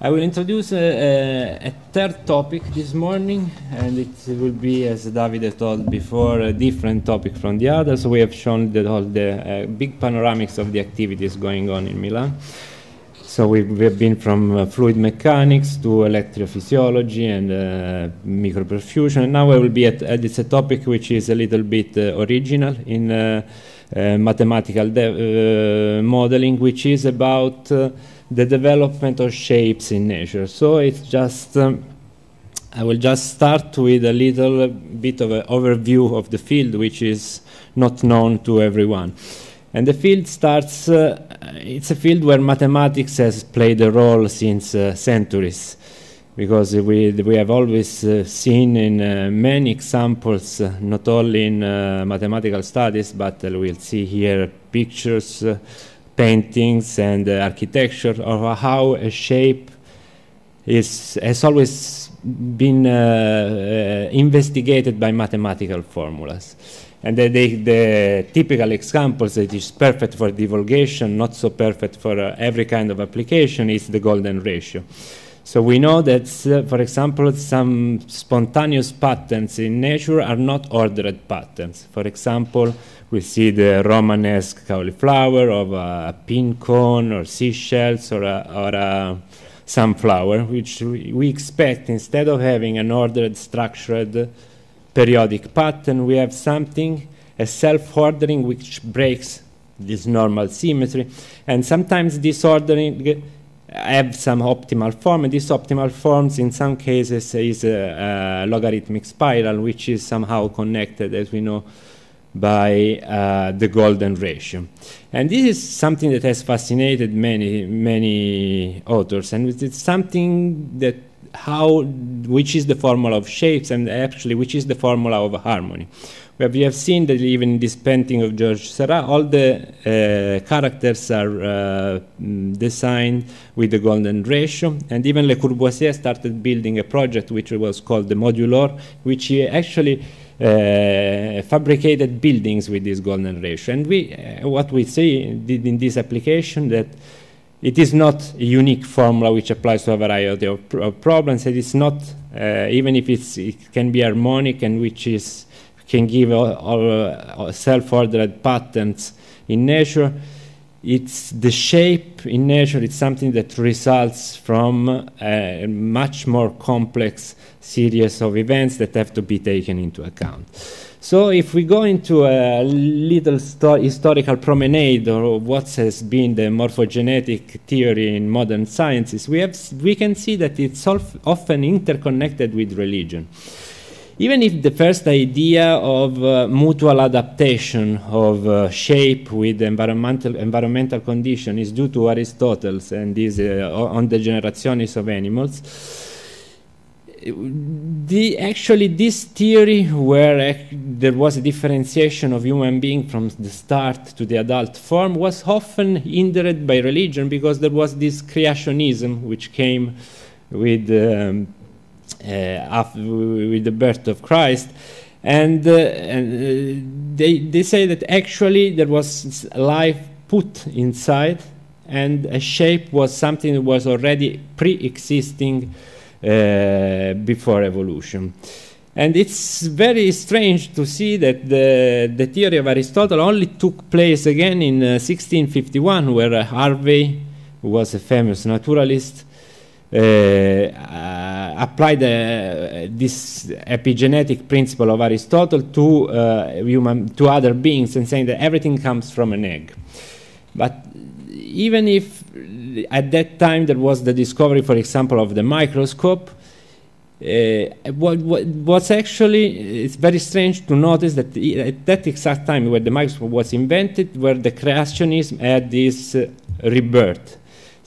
I will introduce a, a, a, third topic this morning, and it will be, as David told before, a different topic from the others. we have shown that all the uh, big panoramics of the activities going on in Milan. So we've, we've been from uh, fluid mechanics to electrophysiology and uh, microperfusion. And now I will be at, at it's a topic which is a little bit uh, original in uh, uh, mathematical uh, modeling, which is about the development of shapes in nature. So it's just, um, I will just start with a little bit of an overview of the field, which is not known to everyone. And the field starts, uh, it's a field where mathematics has played a role since uh, centuries, because we, we have always uh, seen in uh, many examples, uh, not only in uh, mathematical studies, but we'll see here pictures paintings and uh, architecture of how a shape is, has always been uh, uh, investigated by mathematical formulas. And the, the, the, typical examples that is perfect for divulgation, not so perfect for every kind of application, is the golden ratio. So we know that, uh, for example, some spontaneous patterns in nature are not ordered patterns. For example, we see the Romanesque cauliflower of a pin cone or seashells or a, or a sunflower, which we expect instead of having an ordered, structured, periodic pattern, we have something, a self-ordering which breaks this normal symmetry. And sometimes this ordering have some optimal form, and these optimal forms, in some cases, is a, a logarithmic spiral, which is somehow connected, as we know, by uh, the golden ratio. And this is something that has fascinated many, many authors, and it's something that how, which is the formula of shapes, and actually, which is the formula of harmony. But we have seen that even in this painting of George Seurat, all the uh, characters are uh, mm, designed with the golden ratio. And even Le Corbusier started building a project which was called the Modulor, which he actually uh, fabricated buildings with this golden ratio. And we, uh, what we see did in this application that it is not a unique formula which applies to a variety of, pr of problems. It is not, uh, even if it can be harmonic and which is can give our self-ordered patterns in nature. It's the shape in nature, it's something that results from a much more complex series of events that have to be taken into account. So if we go into a little historical promenade of what has been the morphogenetic theory in modern sciences, we, have, we can see that it's often interconnected with religion even if the first idea of uh, mutual adaptation of uh, shape with environmental, environmental condition is due to Aristotle's and these uh, on the generationis of animals, the, actually this theory where uh, there was a differentiation of human being from the start to the adult form was often hindered by religion because there was this creationism which came with um, uh, after, with the birth of Christ. And, uh, and uh, they, they say that actually there was life put inside, and a shape was something that was already pre existing before evolution. And it's very strange to see that the, the, theory of Aristotle only took place again in uh, 1651, where uh, Harvey, who was a famous naturalist, uh, apply the, this epigenetic principle of Aristotle to uh, human to other beings and saying that everything comes from an egg. But even if at that time there was the discovery, for example, of the microscope, uh, what, what, what's actually it's very strange to notice that at that exact time where the microscope was invented, where the creationism had this uh, rebirth.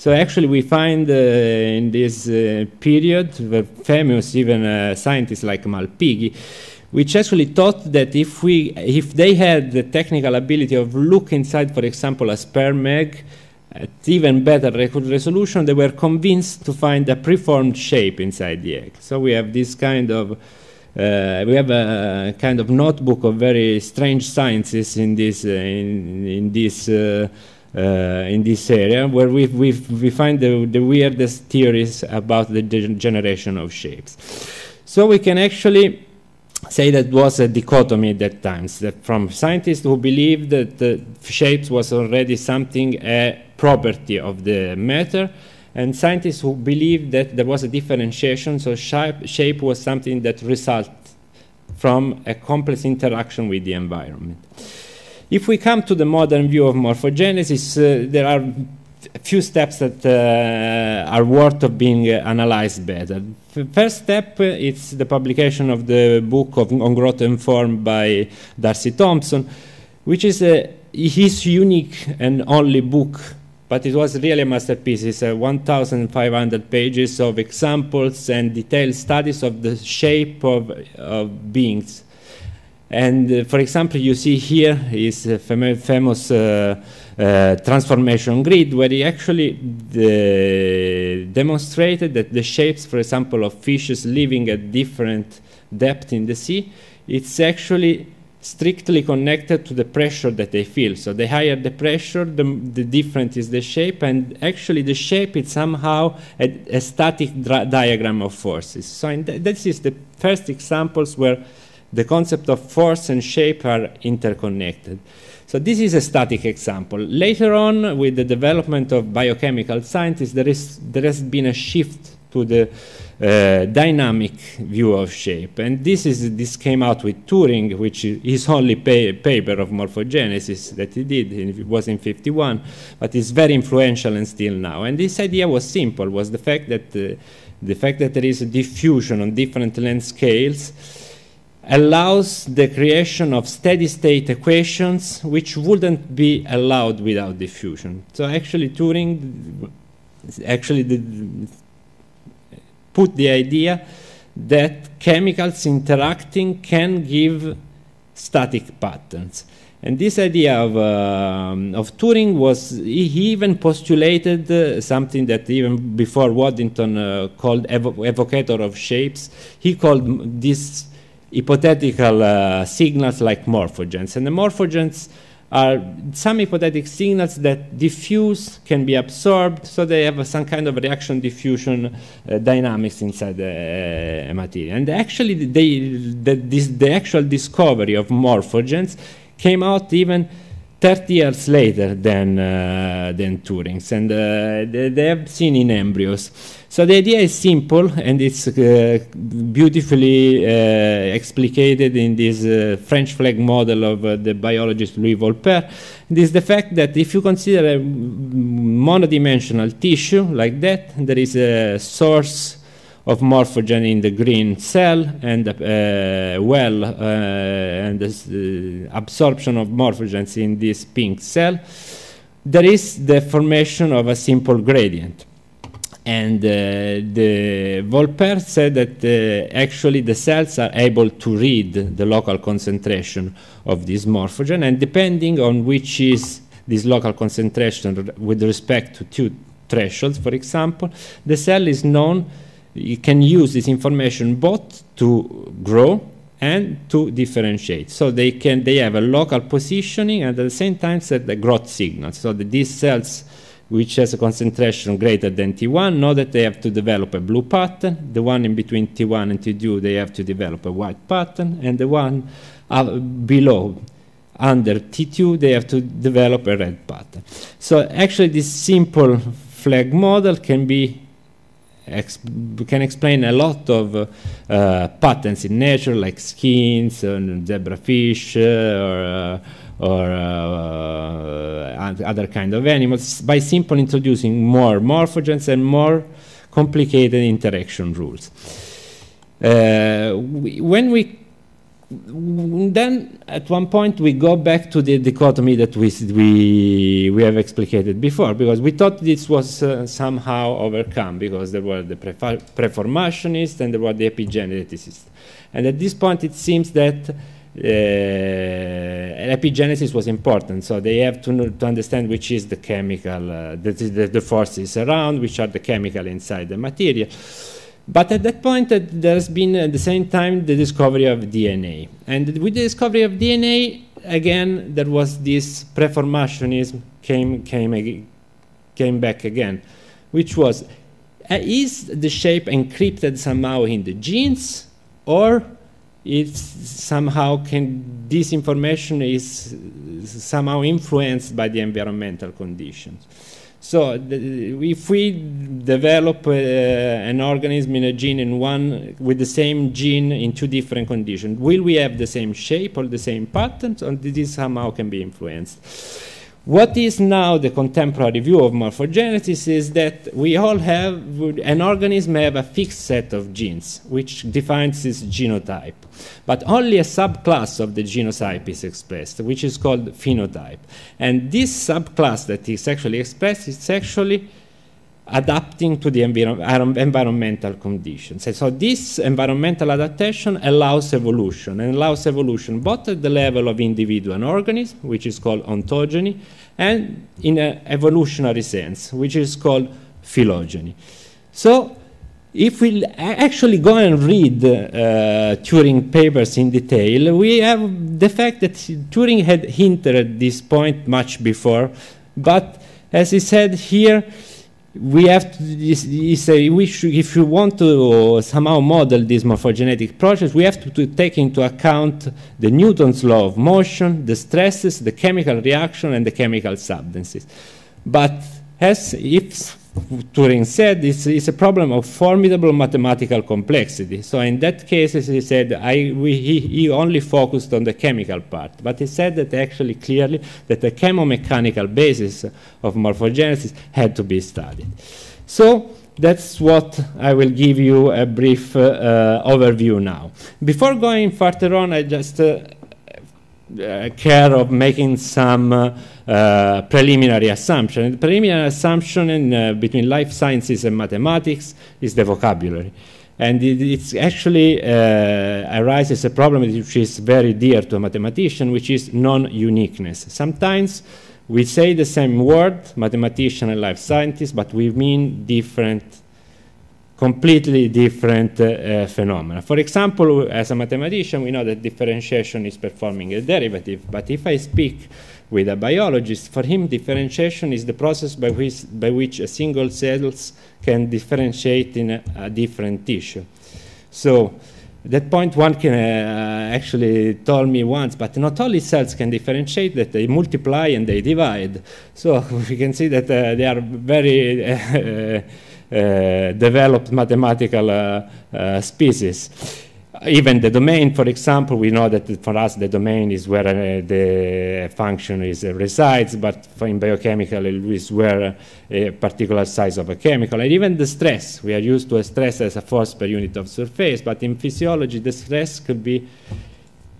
So actually, we find uh, in this uh, period the famous even uh, scientists like Malpighi, which actually thought that if we, if they had the technical ability of look inside, for example, a sperm egg, at even better resolution, they were convinced to find a preformed shape inside the egg. So we have this kind of uh, we have a kind of notebook of very strange sciences in this uh, in, in, this uh, uh, in this area, where we we we find the, the weirdest theories about the generation of shapes. So we can actually say that was a dichotomy at that times that from scientists who believed that the shapes was already something a property of the matter and scientists who believed that there was a differentiation so shape, shape was something that resulted from a complex interaction with the environment if we come to the modern view of morphogenesis, uh, there are a few steps that uh, are worth of being uh, analyzed better. The first step uh, is the publication of the book of, on growth and form by Darcy Thompson, which is uh, his unique and only book, but it was really a masterpiece. It's uh, 1,500 pages of examples and detailed studies of the shape of, of beings and uh, for example, you see here is a fam famous uh, uh, transformation grid where he actually demonstrated that the shapes, for example, of fishes living at different depth in the sea, it's actually strictly connected to the pressure that they feel. So the higher the pressure, the, the different is the shape, and actually the shape is somehow a, a static diagram of forces. So th this is the first examples where the concept of force and shape are interconnected. So this is a static example. Later on, with the development of biochemical scientists, there, is, there has been a shift to the uh, dynamic view of shape. And this, is, this came out with Turing, which is his only pa paper of morphogenesis that he did. It was in 51, but it's very influential and still now. And this idea was simple, was the fact that, uh, the fact that there is a diffusion on different length scales allows the creation of steady state equations which wouldn't be allowed without diffusion. So actually Turing actually did put the idea that chemicals interacting can give static patterns. And this idea of, uh, of Turing was, he, even postulated uh, something that even before Waddington uh, called evo evocator of shapes, he called this hypothetical uh, signals like morphogens. And the morphogens are some hypothetical signals that diffuse, can be absorbed, so they have uh, some kind of reaction diffusion uh, dynamics inside the uh, material. And actually, they, the, this, the actual discovery of morphogens came out even 30 years later than, uh, than Turing's, and uh, they, they have seen in embryos. So the idea is simple and it's uh, beautifully uh, explicated in this uh, French flag model of the biologist Louis Volpert. It is the fact that if you consider a monodimensional tissue like that, there is a source of morphogen in the green cell and uh, well uh, and this, uh, absorption of morphogens in this pink cell there is the formation of a simple gradient and uh, the Volper said that uh, actually the cells are able to read the local concentration of this morphogen, and depending on which is this local concentration with respect to two thresholds, for example, the cell is known, You can use this information both to grow and to differentiate. So they can they have a local positioning and at the same time set the growth signal. So that these cells which has a concentration greater than T1, know that they have to develop a blue pattern, the one in between T1 and T2 they have to develop a white pattern, and the one uh, below, under T2, they have to develop a red pattern. So actually this simple flag model can be can explain a lot of uh, uh, patterns in nature like skins and uh, zebrafish uh, or uh, or uh, uh other kind of animals by simply introducing more morphogens and more complicated interaction rules. Uh, when we then at one point we go back to the dichotomy that we we we have explicated before because we thought this was uh, somehow overcome because there were the preformationists and there were the epigeneticists and at this point it seems that uh, epigenesis was important, so they have to, to understand which is the chemical, uh, that is the, the forces around, which are the chemical inside the material. But at that point, uh, there's been at uh, the same time the discovery of DNA. And with the discovery of DNA, again, there was this preformationism came, came, came back again, which was uh, is the shape encrypted somehow in the genes or it somehow can this information is somehow influenced by the environmental conditions. So if we develop uh, an organism in a gene in one with the same gene in two different conditions, will we have the same shape or the same patterns, or this somehow can be influenced? What is now the contemporary view of morphogenesis is that we all have, an organism have a fixed set of genes, which defines its genotype. But only a subclass of the genotype is expressed, which is called phenotype. And this subclass that is actually expressed is actually adapting to the environmental conditions. And so this environmental adaptation allows evolution, and allows evolution both at the level of individual organism, which is called ontogeny, and in an evolutionary sense, which is called phylogeny. So if we actually go and read uh, Turing papers in detail, we have the fact that Turing had hinted at this point much before, but as he said here, we have to you say we should, if you want to uh, somehow model this morphogenetic process, we have to, to, take into account the Newton's law of motion, the stresses, the chemical reaction, and the chemical substances. But as if Turing said, it's, it's, a problem of formidable mathematical complexity. So in that case, as he said, I, we, he, he, only focused on the chemical part. But he said that actually clearly that the chemomechanical basis of morphogenesis had to be studied. So that's what I will give you a brief uh, uh overview now. Before going further on, I just uh, uh care of making some uh, uh, preliminary assumption. the preliminary assumption in, uh, between life sciences and mathematics is the vocabulary. And it it's actually uh, arises a problem which is very dear to a mathematician, which is non-uniqueness. Sometimes we say the same word, mathematician and life scientist, but we mean different, completely different uh, uh, phenomena. For example, as a mathematician, we know that differentiation is performing a derivative, but if I speak with a biologist. For him, differentiation is the process by which, by which a single cells can differentiate in a, a different tissue. So that point one can uh, actually told me once, but not only cells can differentiate, that they multiply and they divide. So we can see that uh, they are very uh, uh, developed mathematical uh, uh, species even the domain, for example, we know that for us the domain is where uh, the function is uh, resides, but in biochemical it is where uh, a particular size of a chemical. And even the stress, we are used to a stress as a force per unit of surface, but in physiology the stress could be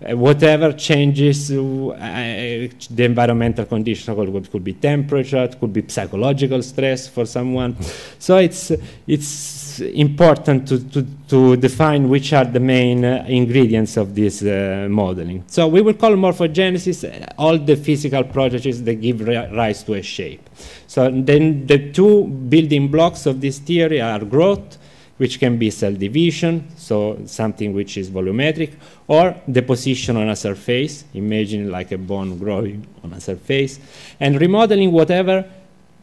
uh, whatever changes uh, uh, the environmental condition could be temperature, it could be psychological stress for someone. So it's it's important to, to, to define which are the main ingredients of this modeling. So we will call morphogenesis all the physical processes that give rise to a shape. So then the two building blocks of this theory are growth which can be cell division, so something which is volumetric, or deposition on a surface, imagine like a bone growing on a surface, and remodeling whatever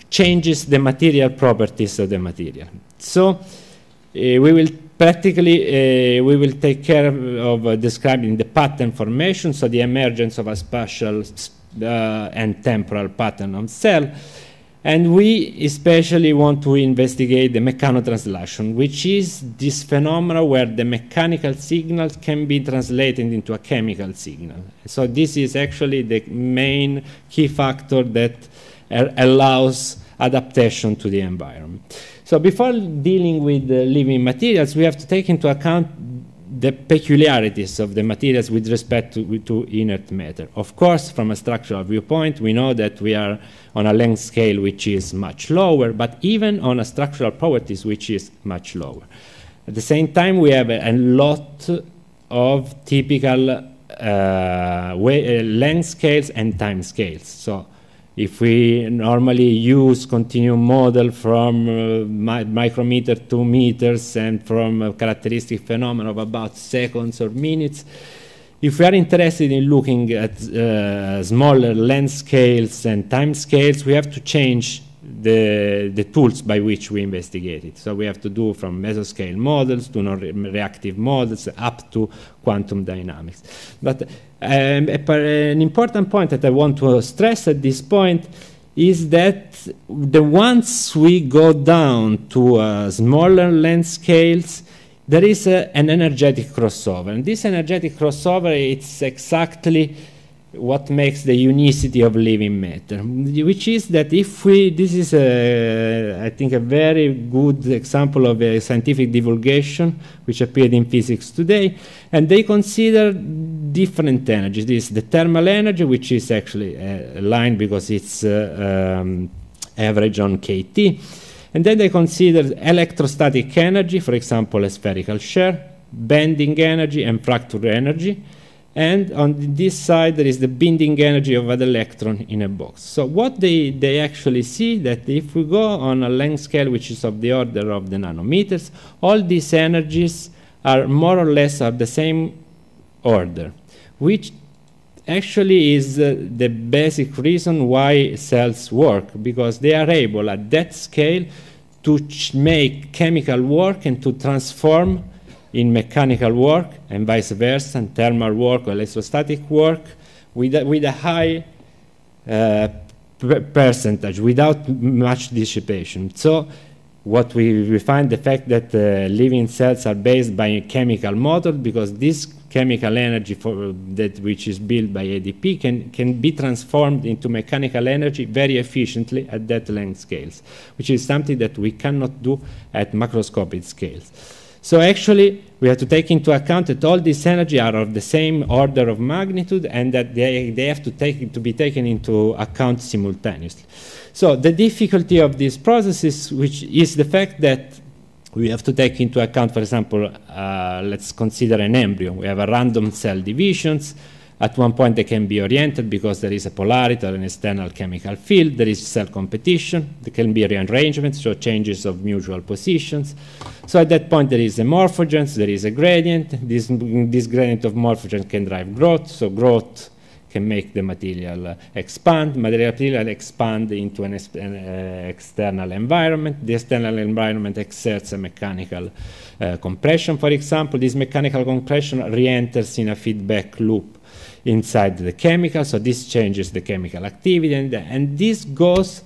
changes the material properties of the material. So uh, we will practically, uh, we will take care of, uh, describing the pattern formation, so the emergence of a spatial uh, and temporal pattern on cell, and we especially want to investigate the mechanotranslation, which is this phenomenon where the mechanical signal can be translated into a chemical signal. So this is actually the main key factor that uh, allows adaptation to the environment. So before dealing with the living materials, we have to take into account the peculiarities of the materials with respect to, to, inert matter. Of course, from a structural viewpoint, we know that we are on a length scale which is much lower, but even on a structural properties which is much lower. At the same time, we have a, a lot of typical uh, way, uh, length scales and time scales. So if we normally use continuum model from uh, mi micrometer to meters and from characteristic phenomena of about seconds or minutes, if we are interested in looking at uh, smaller length scales and time scales, we have to change the, the tools by which we investigate it. So we have to do from mesoscale models to non-reactive models up to quantum dynamics. But um, an important point that I want to stress at this point is that the once we go down to uh, smaller length scales, there is an energetic crossover. And this energetic crossover, it's exactly what makes the unicity of living matter, which is that if we, this is, a, I think, a very good example of a scientific divulgation which appeared in physics today, and they consider different energies. This is the thermal energy, which is actually a line because it's uh, um, average on kT, and then they consider electrostatic energy, for example, a spherical shell, bending energy, and fracture energy and on this side, there is the binding energy of an electron in a box. So what they, they actually see that if we go on a length scale, which is of the order of the nanometers, all these energies are more or less of the same order, which actually is uh, the basic reason why cells work, because they are able at that scale to make chemical work and to transform in mechanical work and vice versa, and thermal work or electrostatic work, with a, with a high uh, percentage, without much dissipation. So what we, we find the fact that uh, living cells are based by a chemical model because this chemical energy for that which is built by ADP can, can be transformed into mechanical energy very efficiently at that length scales, which is something that we cannot do at macroscopic scales. So actually, we have to take into account that all these energy are of the same order of magnitude and that they, they have to, take, to be taken into account simultaneously. So the difficulty of these processes, which is the fact that we have to take into account, for example, uh, let's consider an embryo. We have a random cell divisions, at one point they can be oriented because there is a polarity or an external chemical field, there is cell competition, there can be rearrangements, so changes of mutual positions. So at that point there is a morphogens, there is a gradient, this, this gradient of morphogens can drive growth, so growth can make the material uh, expand. Material expand into an, an uh, external environment. The external environment exerts a mechanical uh, compression, for example. This mechanical compression re-enters in a feedback loop inside the chemical. So this changes the chemical activity, and, and this goes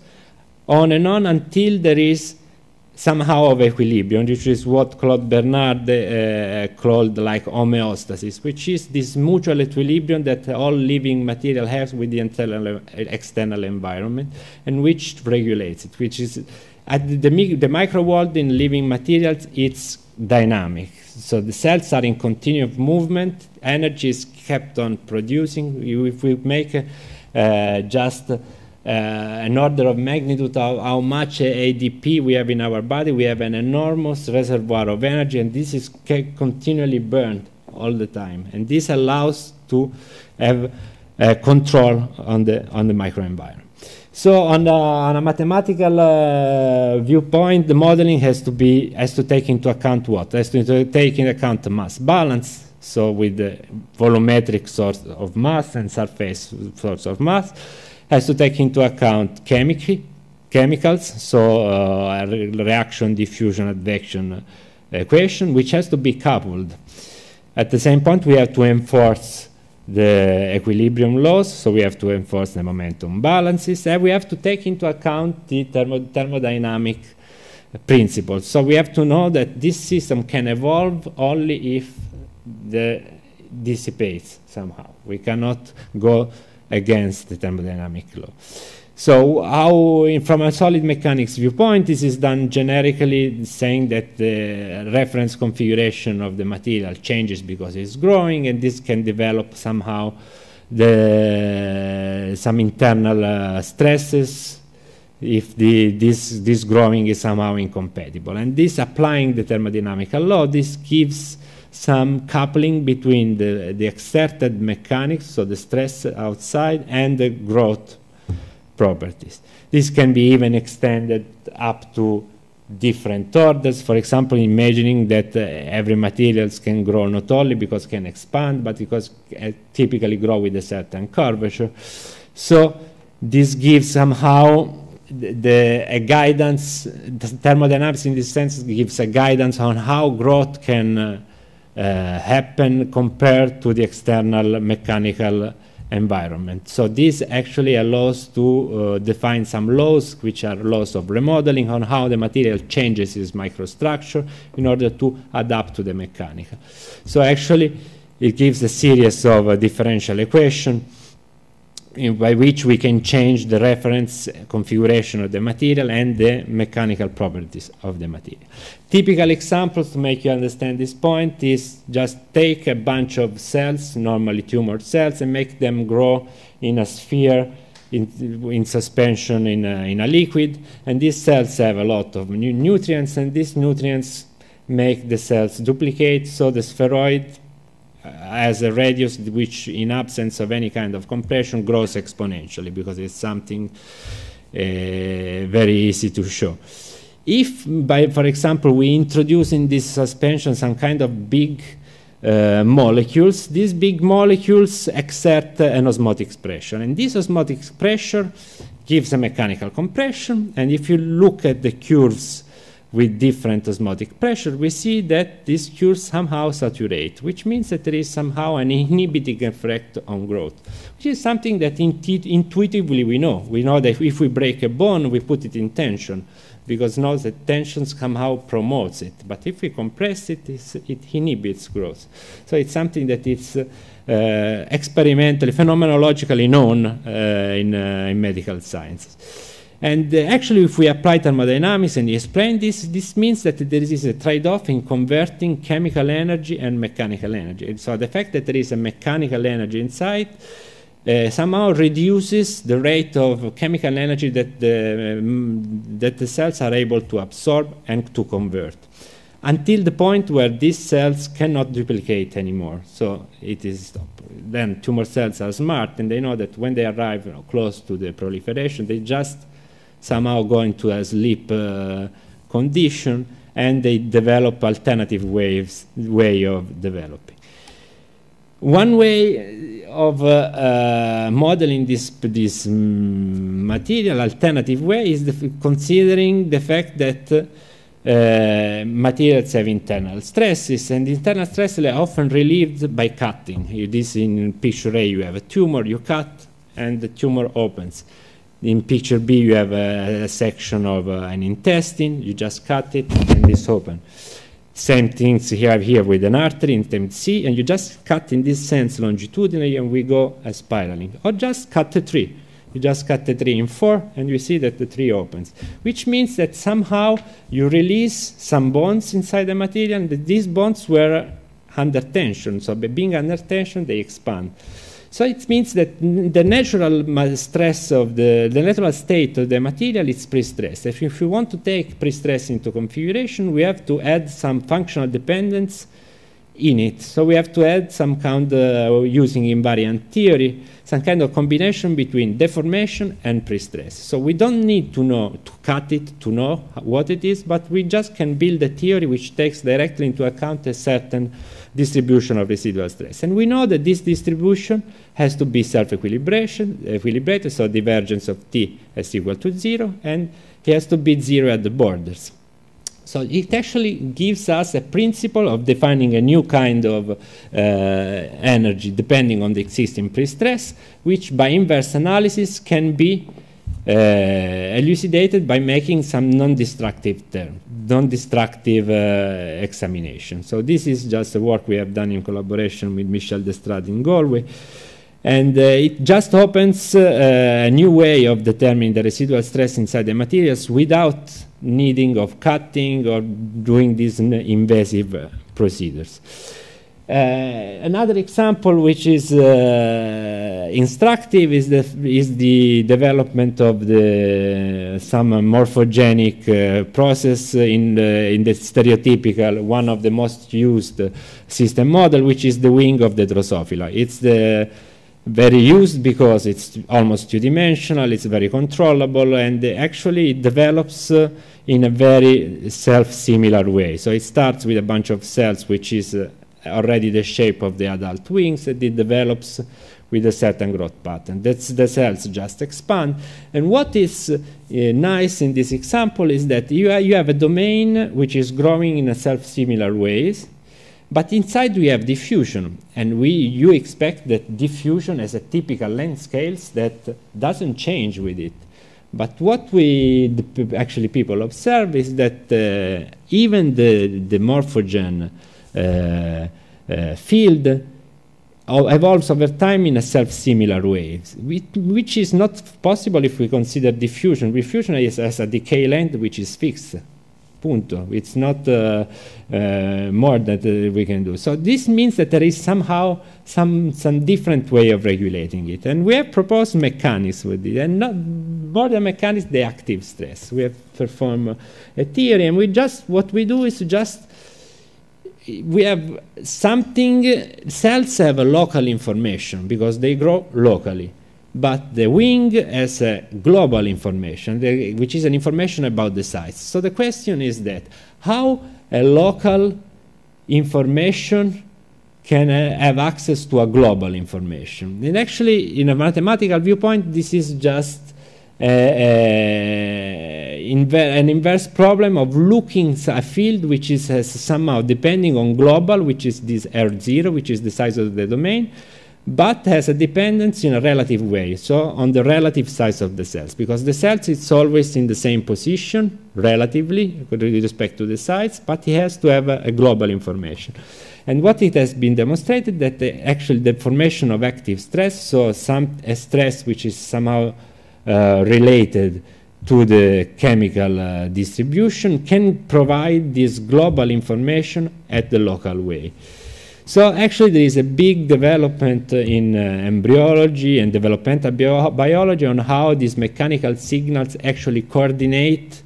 on and on until there is somehow of equilibrium, which is what Claude Bernard uh, called like homeostasis, which is this mutual equilibrium that all living material has with the internal, external environment, and which regulates it, which is at the, the, the micro world in living materials, it's dynamic so the cells are in continuous movement, energy is kept on producing. If we make uh, just uh, an order of magnitude of how much ADP we have in our body, we have an enormous reservoir of energy, and this is continually burned all the time. And this allows to have uh, control on the, on the microenvironment. So on, the, on a mathematical uh, viewpoint, the modeling has to be has to take into account what has to take into account mass balance. So with the volumetric source of mass and surface source of mass, has to take into account chemistry, chemicals. So uh, reaction, diffusion, advection uh, equation, which has to be coupled. At the same point, we have to enforce the equilibrium laws, so we have to enforce the momentum balances, and we have to take into account the thermo thermodynamic principles. So we have to know that this system can evolve only if the dissipates somehow. We cannot go against the thermodynamic law. So how, from a solid mechanics viewpoint, this is done generically saying that the reference configuration of the material changes because it's growing and this can develop somehow the, some internal uh, stresses if the, this, this growing is somehow incompatible. And this applying the thermodynamical law, this gives some coupling between the, the exerted mechanics, so the stress outside, and the growth properties. This can be even extended up to different orders. For example, imagining that uh, every materials can grow not only because can expand, but because uh, typically grow with a certain curvature. So this gives somehow the, the a guidance. The thermodynamics, in this sense, gives a guidance on how growth can. Uh, uh, happen compared to the external mechanical environment. So this actually allows to uh, define some laws, which are laws of remodeling on how the material changes its microstructure in order to adapt to the mechanical. So actually, it gives a series of uh, differential equations in, by which we can change the reference configuration of the material and the mechanical properties of the material. Typical examples to make you understand this point is just take a bunch of cells, normally tumor cells, and make them grow in a sphere in, in suspension in a, in a liquid. And these cells have a lot of nu nutrients, and these nutrients make the cells duplicate, so the spheroid uh, as a radius which in absence of any kind of compression grows exponentially because it's something uh, very easy to show. If, by, for example, we introduce in this suspension some kind of big uh, molecules, these big molecules exert uh, an osmotic pressure. And this osmotic pressure gives a mechanical compression. And if you look at the curves with different osmotic pressure, we see that these cures somehow saturate, which means that there is somehow an inhibiting effect on growth, which is something that intuitively we know. We know that if we break a bone, we put it in tension, because now the tension somehow promotes it. But if we compress it, it inhibits growth. So it's something that is uh, experimentally, phenomenologically known uh, in, uh, in medical sciences. And uh, actually, if we apply thermodynamics and explain this, this means that there is a trade-off in converting chemical energy and mechanical energy. And so the fact that there is a mechanical energy inside uh, somehow reduces the rate of chemical energy that the, um, that the cells are able to absorb and to convert until the point where these cells cannot duplicate anymore. So it is stopped. Then tumor cells are smart and they know that when they arrive you know, close to the proliferation, they just somehow go into a sleep uh, condition, and they develop alternative waves, way of developing. One way of uh, uh, modeling this, this mm, material alternative way is the considering the fact that uh, materials have internal stresses, and internal stresses are often relieved by cutting. It is in picture A, you have a tumor, you cut, and the tumor opens. In picture B, you have a, a section of uh, an intestine. You just cut it and it's open. Same things you have here with an artery in stem C, and you just cut in this sense longitudinally, and we go a spiraling. Or just cut the tree. You just cut the tree in four, and you see that the tree opens, which means that somehow you release some bonds inside the material, and these bonds were under tension. So, being under tension, they expand. So it means that the natural stress of the, the natural state of the material is pre-stress. If, if we want to take pre-stress into configuration, we have to add some functional dependence in it. So we have to add some kind of, uh, using invariant theory, some kind of combination between deformation and pre-stress. So we don't need to know, to cut it, to know what it is, but we just can build a theory which takes directly into account a certain distribution of residual stress. And we know that this distribution has to be self-equilibration, equilibrated, so divergence of T is equal to zero, and it has to be zero at the borders. So it actually gives us a principle of defining a new kind of uh, energy depending on the existing pre-stress, which by inverse analysis can be uh, elucidated by making some non-destructive term, non-destructive uh, examination. So this is just a work we have done in collaboration with Michel Destrade in Galway. And uh, it just opens uh, a new way of determining the residual stress inside the materials without needing of cutting or doing these invasive uh, procedures. Uh, another example which is uh, instructive is the, is the development of the, some morphogenic uh, process in the, in the stereotypical, one of the most used system model, which is the wing of the Drosophila. It's the very used because it's almost two-dimensional, it's very controllable, and actually it develops uh, in a very self-similar way. So it starts with a bunch of cells, which is uh, already the shape of the adult wings, and it develops with a certain growth pattern. That's the cells just expand. And what is uh, nice in this example is that you, you have a domain which is growing in a self-similar ways, but inside we have diffusion, and we, you expect that diffusion as a typical length scales that doesn't change with it. But what we actually people observe is that uh, even the, the morphogen uh, uh, field uh, evolves over time in a self-similar way, which is not possible if we consider diffusion. Diffusion is as a decay length which is fixed punto. It's not uh, uh, more that uh, we can do. So this means that there is somehow some, some different way of regulating it. And we have proposed mechanisms with it, and not more than mechanics, the active stress. We have performed a theory, and we just, what we do is just we have something cells have local information because they grow locally but the wing has a global information, the, which is an information about the sites. So the question is that how a local information can have access to a global information. And actually, in a mathematical viewpoint, this is just uh, uh, inver an inverse problem of looking a field which is somehow depending on global, which is this R0, which is the size of the domain, but has a dependence in a relative way, so on the relative size of the cells, because the cells is always in the same position, relatively, with respect to the size, but it has to have a, a global information. And what it has been demonstrated that the actual the formation of active stress, so some stress which is somehow uh, related to the chemical uh, distribution, can provide this global information at the local way. So actually there is a big development in uh, embryology and developmental bio biology on how these mechanical signals actually coordinate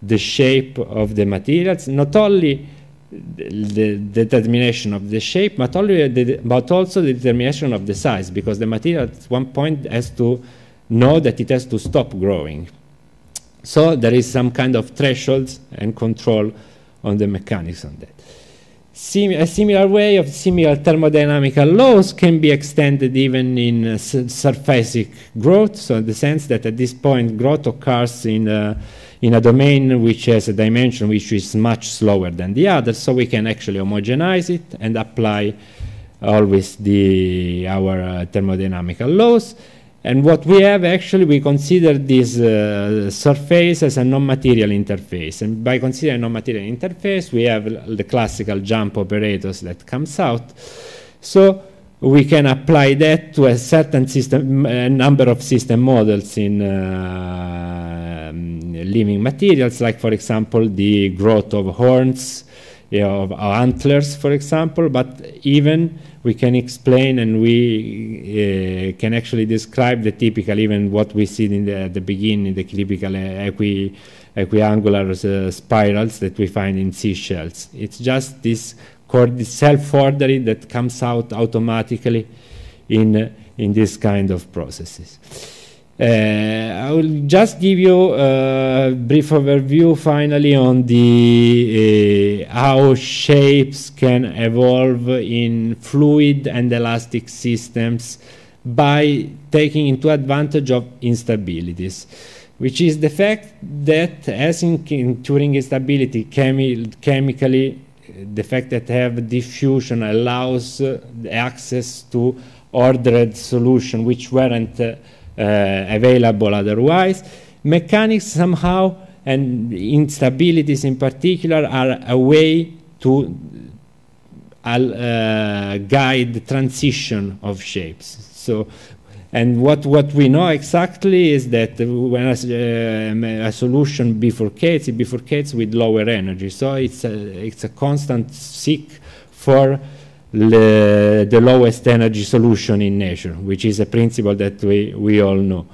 the shape of the materials, not only the, the determination of the shape, but, only the, but also the determination of the size, because the material at one point has to know that it has to stop growing. So there is some kind of thresholds and control on the mechanics on that. Sim a similar way of similar thermodynamical laws can be extended even in uh, surfacic growth, so in the sense that at this point growth occurs in a, uh, in a domain which has a dimension which is much slower than the other, so we can actually homogenize it and apply always the, our uh, thermodynamical laws. And what we have actually, we consider this uh, surface as a non-material interface. And by considering non-material interface, we have the classical jump operators that comes out. So we can apply that to a certain system, a number of system models in uh, mm, living materials, like for example the growth of horns, you know, of antlers, for example, but even we can explain and we uh, can actually describe the typical, even what we see in the, at the beginning, the typical uh, equi, equiangular uh, spirals that we find in seashells. It's just this self-ordering that comes out automatically in, uh, in this kind of processes. Uh, I will just give you a brief overview finally on the uh, how shapes can evolve in fluid and elastic systems by taking into advantage of instabilities which is the fact that as in, in Turing instability chemi chemically the fact that have diffusion allows uh, access to ordered solution which weren't uh, uh, available otherwise. Mechanics somehow and instabilities in particular are a way to uh, guide transition of shapes. So, and what, what we know exactly is that when a, uh, a solution bifurcates, it bifurcates with lower energy. So it's a, it's a constant seek for the lowest energy solution in nature, which is a principle that we, we all know.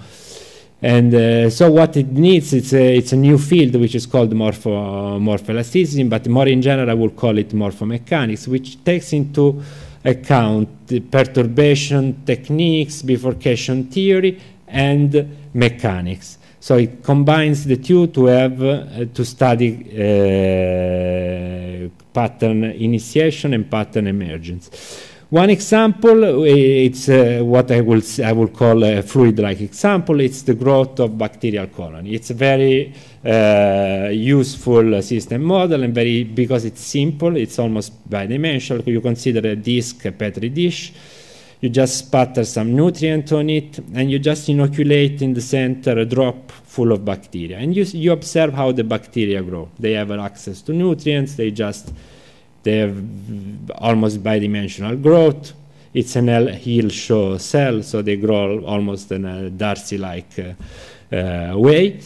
And uh, so what it needs, it's a, it's a new field which is called morpho, morphoelasticism, but more in general I would call it morphomechanics, which takes into account the perturbation techniques, bifurcation theory, and mechanics. So it combines the two to have uh, to study uh, pattern initiation and pattern emergence. One example, uh, it's uh, what I will I will call a fluid-like example. It's the growth of bacterial colony. It's a very uh, useful system model and very because it's simple. It's almost bidimensional. You consider a disc, a petri dish you just sputter some nutrient on it, and you just inoculate in the center a drop full of bacteria. And you, you observe how the bacteria grow. They have access to nutrients, they just, they have almost bidimensional growth. It's an L show cell, so they grow almost in a Darcy-like uh, uh, way.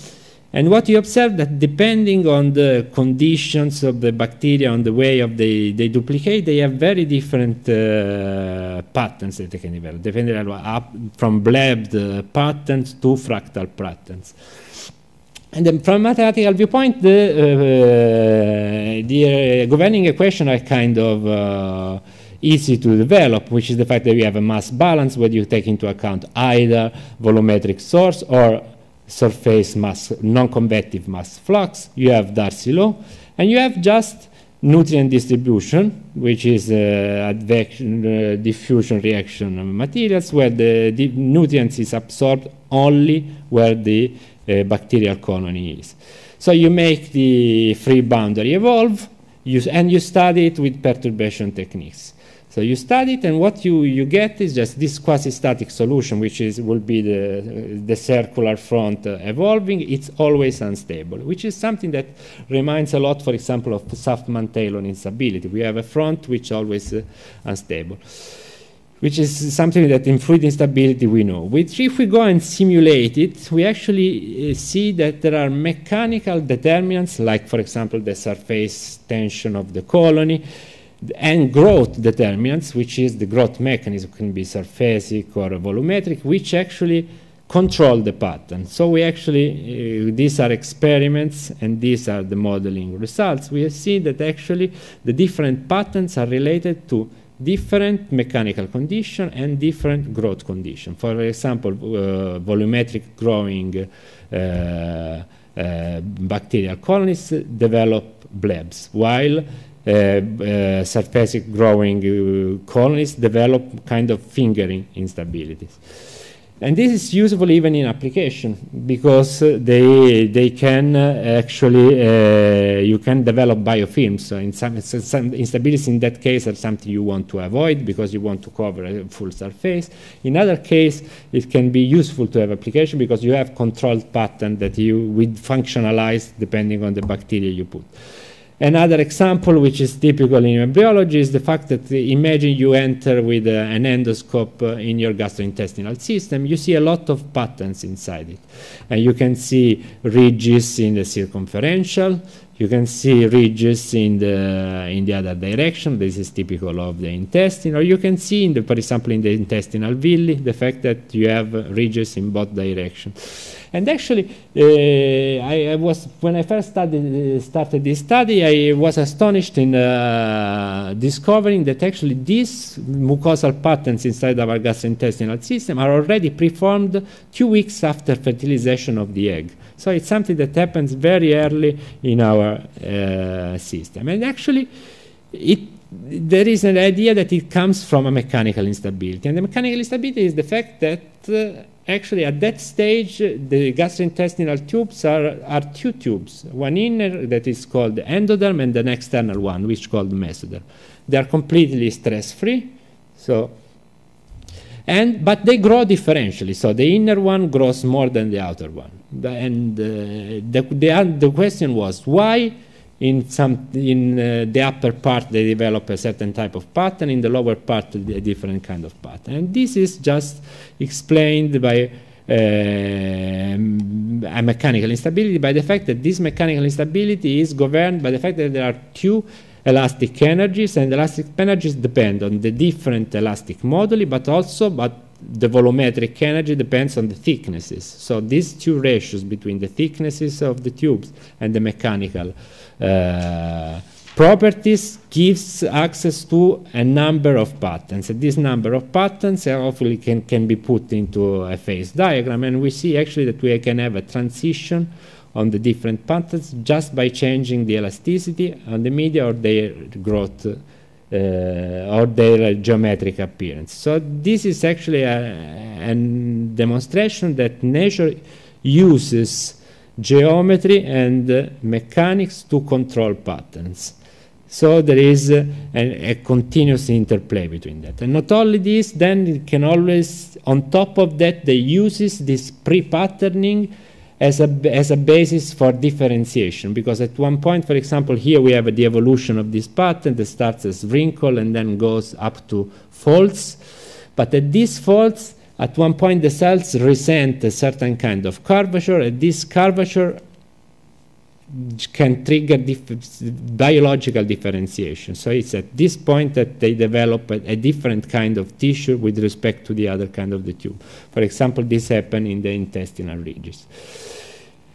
And what you observe that depending on the conditions of the bacteria, on the way of they, they duplicate, they have very different uh, patterns that they can develop, depending on up from blabbed uh, patterns to fractal patterns. And then from a mathematical viewpoint, the, uh, the uh, governing equation are kind of uh, easy to develop, which is the fact that we have a mass balance where you take into account either volumetric source or surface mass, non-convective mass flux, you have Darcy law, and you have just nutrient distribution, which is uh, advection, uh, diffusion reaction materials, where the, the nutrients is absorbed only where the uh, bacterial colony is. So you make the free boundary evolve, you, and you study it with perturbation techniques. So you study it, and what you, you get is just this quasi-static solution, which is, will be the, the circular front uh, evolving. It's always unstable, which is something that reminds a lot, for example, of Safman-Taylor instability. We have a front which always uh, unstable, which is something that in fluid instability we know. Which, if we go and simulate it, we actually uh, see that there are mechanical determinants, like, for example, the surface tension of the colony, and growth determinants, which is the growth mechanism, can be surfacic or volumetric, which actually control the pattern. So we actually, uh, these are experiments and these are the modeling results. We have seen that actually the different patterns are related to different mechanical condition and different growth condition. For example, uh, volumetric growing uh, uh bacterial colonies develop blebs, while uh, uh, surface growing uh, colonies develop kind of fingering instabilities. And this is useful even in application because uh, they they can uh, actually uh, you can develop biofilms. So in some, some instabilities in that case are something you want to avoid because you want to cover a full surface. In other case, it can be useful to have application because you have controlled pattern that you would functionalize depending on the bacteria you put. Another example, which is typical in embryology, is the fact that uh, imagine you enter with uh, an endoscope uh, in your gastrointestinal system. You see a lot of patterns inside it. And you can see ridges in the circumferential, you can see ridges in the, in the other direction. This is typical of the intestine. Or you can see, in the, for example, in the intestinal villi, the fact that you have ridges in both directions. And actually, uh, I, I, was when I first studied, uh, started this study, I was astonished in uh, discovering that actually these mucosal patterns inside our gastrointestinal system are already preformed two weeks after fertilization of the egg. So it's something that happens very early in our uh, system. And actually, it, there is an idea that it comes from a mechanical instability. And the mechanical instability is the fact that uh, actually at that stage the gastrointestinal tubes are, are two tubes, one inner that is called endoderm and an external one, which is called mesoderm. They are completely stress-free. So and, but they grow differentially, so the inner one grows more than the outer one. The, and uh, the, the, uh, the, question was why in, some, in uh, the upper part they develop a certain type of pattern, in the lower part a different kind of pattern. And this is just explained by uh, a mechanical instability by the fact that this mechanical instability is governed by the fact that there are two elastic energies, and elastic energies depend on the different elastic moduli, but also but the volumetric energy depends on the thicknesses. So these two ratios between the thicknesses of the tubes and the mechanical uh, properties gives access to a number of patterns. And this number of patterns hopefully can, can be put into a phase diagram, and we see actually that we can have a transition on the different patterns just by changing the elasticity on the media or their growth uh, or their geometric appearance. So this is actually a, a demonstration that nature uses geometry and uh, mechanics to control patterns. So there is uh, a, a continuous interplay between that. And not only this, then it can always, on top of that, they uses this pre-patterning as a, as a basis for differentiation. Because at one point, for example, here we have the evolution of this pattern that starts as wrinkle and then goes up to folds. But at these folds, at one point the cells resent a certain kind of curvature, and this curvature can trigger dif biological differentiation. So it's at this point that they develop a, a, different kind of tissue with respect to the other kind of the tube. For example, this happened in the intestinal ridges.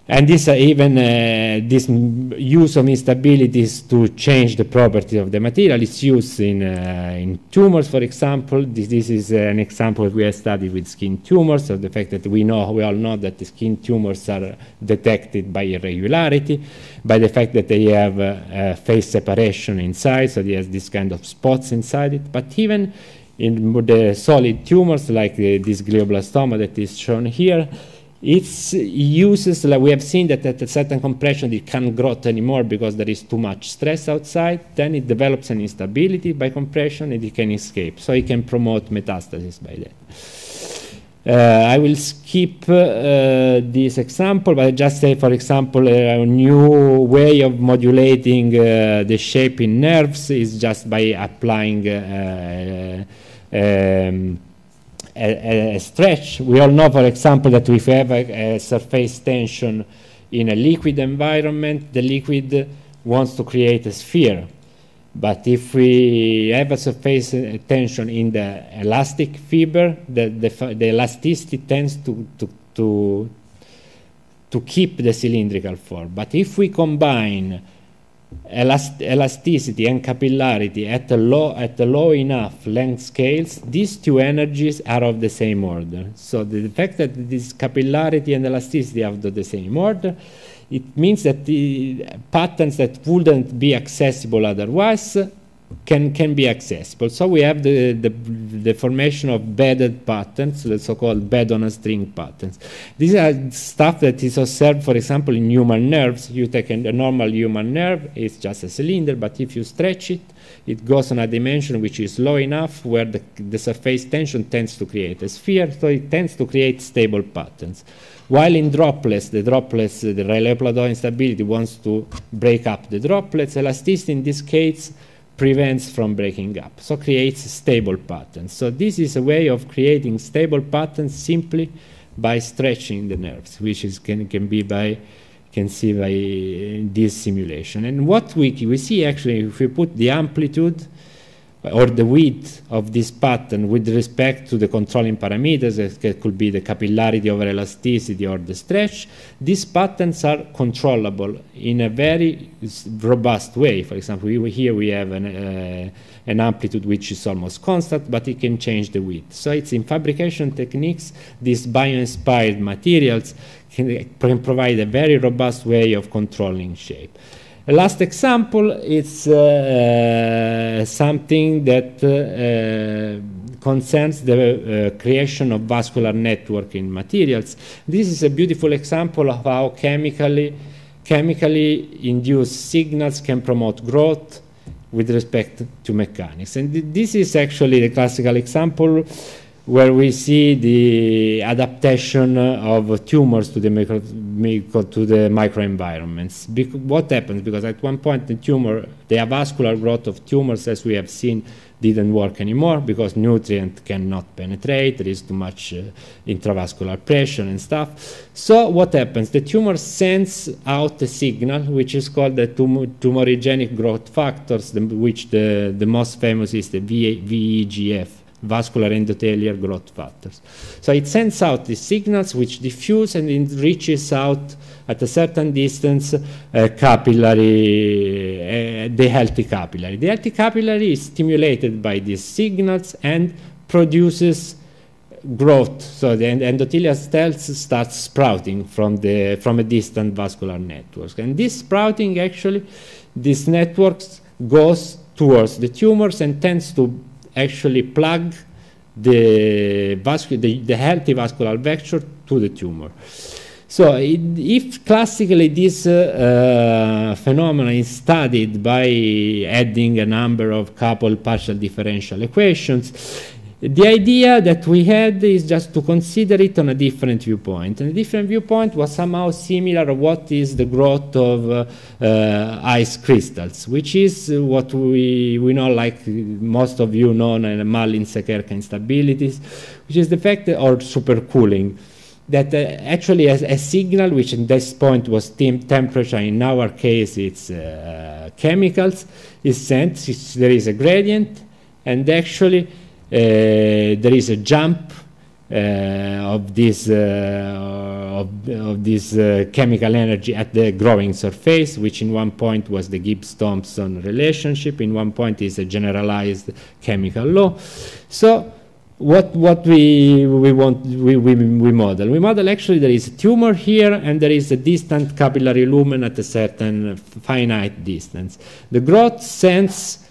And this uh, even uh, this use of instabilities to change the property of the material is used in, uh, in tumors, for example. This, this is an example we have studied with skin tumors of the fact that we know we all know that the skin tumors are detected by irregularity, by the fact that they have uh, phase separation inside, so they have this kind of spots inside it. But even in the solid tumors like uh, this glioblastoma that is shown here. It uses, like we have seen that at a certain compression it can't grow anymore because there is too much stress outside. Then it develops an instability by compression and it can escape. So it can promote metastasis by that. Uh, I will skip uh, this example, but just say, for example, uh, a new way of modulating uh, the shape in nerves is just by applying uh, uh, um, a, a, stretch. We all know, for example, that if we have a, a surface tension in a liquid environment, the liquid wants to create a sphere. But if we have a surface uh, tension in the elastic fiber, the, the, the elasticity tends to, to, to, to keep the cylindrical form. But if we combine elast elasticity and capillarity at low, at low enough length scales, these two energies are of the same order. So the fact that this capillarity and elasticity are of the same order, it means that the patterns that wouldn't be accessible otherwise can, can be accessible. So we have the, the, the formation of bedded patterns, the so-called bed on a string patterns. These are stuff that is observed, for example, in human nerves. You take a, normal human nerve, it's just a cylinder, but if you stretch it, it goes on a dimension which is low enough where the, the surface tension tends to create a sphere, so it tends to create stable patterns. While in droplets, the droplets, the Rayleigh-Plateau instability wants to break up the droplets, elasticity in this case prevents from breaking up. So creates stable patterns. So this is a way of creating stable patterns simply by stretching the nerves, which is can, can be by can see by uh, this simulation. And what we, we see actually, if we put the amplitude or the width of this pattern with respect to the controlling parameters, that could be the capillarity over elasticity or the stretch, these patterns are controllable in a very robust way. For example, we, here we have an, uh, an amplitude which is almost constant, but it can change the width. So it's in fabrication techniques, these bio-inspired materials can, can provide a very robust way of controlling shape. A last example is uh, uh something that uh, uh, concerns the uh, creation of vascular network in materials. This is a beautiful example of how chemically, chemically induced signals can promote growth with respect to mechanics. And th this is actually the classical example where we see the adaptation of tumors to the micro go to the microenvironments. what happens? Because at one point the tumor, the avascular growth of tumors, as we have seen, didn't work anymore because nutrient cannot penetrate, there is too much uh, intravascular pressure and stuff. So what happens? The tumor sends out a signal which is called the tum tumorigenic growth factors, the, which the, the most famous is the VEGF vascular endothelial growth factors. So it sends out these signals which diffuse and it reaches out at a certain distance uh, capillary, uh, the healthy capillary. The healthy capillary is stimulated by these signals and produces growth. So the endothelial cells start sprouting from, the, from a distant vascular network. And this sprouting actually, these networks goes towards the tumors and tends to actually plug the, the, the healthy vascular vector to the tumor. So it, if classically this uh, uh, phenomenon is studied by adding a number of coupled partial differential equations, the idea that we had is just to consider it on a different viewpoint. And a different viewpoint was somehow similar to what is the growth of uh, uh, ice crystals, which is what we, we know, like most of you know, Malin-Sekerka instabilities, which is the fact, that, or supercooling, that uh, actually a, a signal, which at this point was temperature, in our case it's uh, chemicals, is sent, it's, there is a gradient, and actually uh, there is a jump uh, of this uh, of, of, this chemical energy at the growing surface, which in one point was the Gibbs-Thompson relationship, in one point is a generalized chemical law. So what what we we want we, we, we model we model actually there is a tumor here and there is a distant capillary lumen at a certain finite distance the growth sends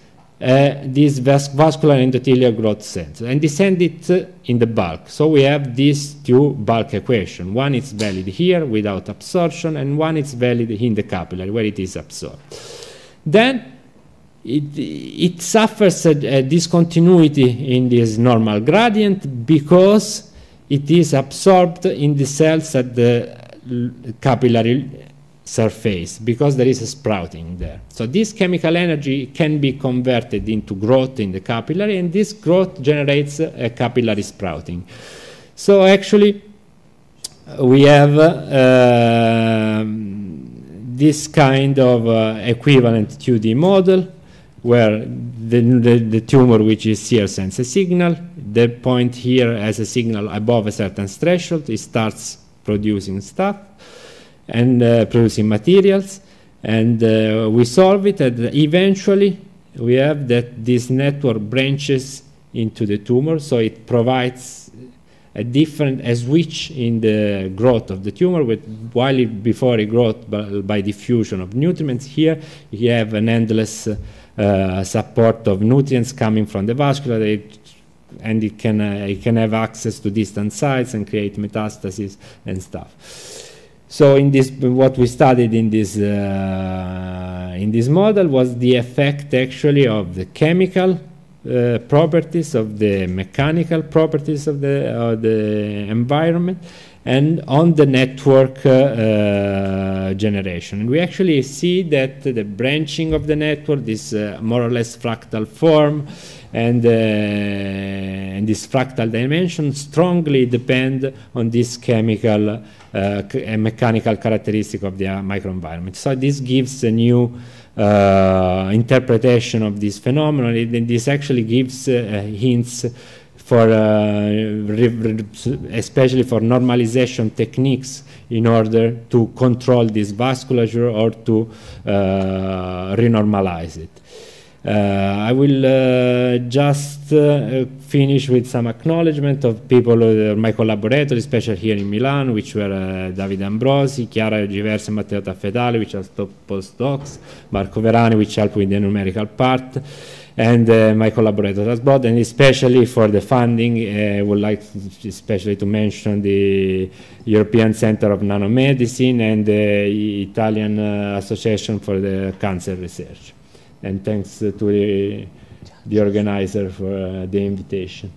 uh, this vas vascular endothelial growth sensor and descend it uh, in the bulk. So we have these two bulk equations. One is valid here without absorption and one is valid in the capillary where it is absorbed. Then it, it, suffers a, a, discontinuity in this normal gradient because it is absorbed in the cells at the capillary surface because there is a sprouting there. So this chemical energy can be converted into growth in the capillary and this growth generates a capillary sprouting. So actually we have uh, this kind of uh, equivalent 2D model where the, the, the, tumor which is here sends a signal, the point here has a signal above a certain threshold, it starts producing stuff and uh, producing materials. And uh, we solve it, and eventually we have that this network branches into the tumor, so it provides a different a switch in the growth of the tumor with, while it, before it grows by, by, diffusion of nutrients here you have an endless uh, support of nutrients coming from the vascular it, and it can uh, it can have access to distant sites and create metastases and stuff so in this, what we studied in this uh, in this model was the effect actually of the chemical uh, properties of the mechanical properties of the of the environment and on the network uh, uh generation. And we actually see that the branching of the network, this uh, more or less fractal form, and, uh, and this fractal dimension strongly depend on this chemical Eh, a mechanical characteristic of the uh, microenvironment. So this gives a new uh, interpretation of this phenomenon, and this actually gives uh, hints for uh, especially for normalization techniques in order to control this vasculature or to uh, renormalize it. Uh, I will uh, just uh, finish with some acknowledgement of people, my collaborators, especially here in Milan, which were David Ambrosi, Chiara Giversi Matteo Taffetali, which are top postdocs, Marco Verani, which helped with the numerical part and uh, my collaborators as well, and especially for the funding, uh, I would like especially to mention the European Center of Nanomedicine and the Italian uh, Association for the Cancer Research and thanks to the, the organizer for uh, the invitation.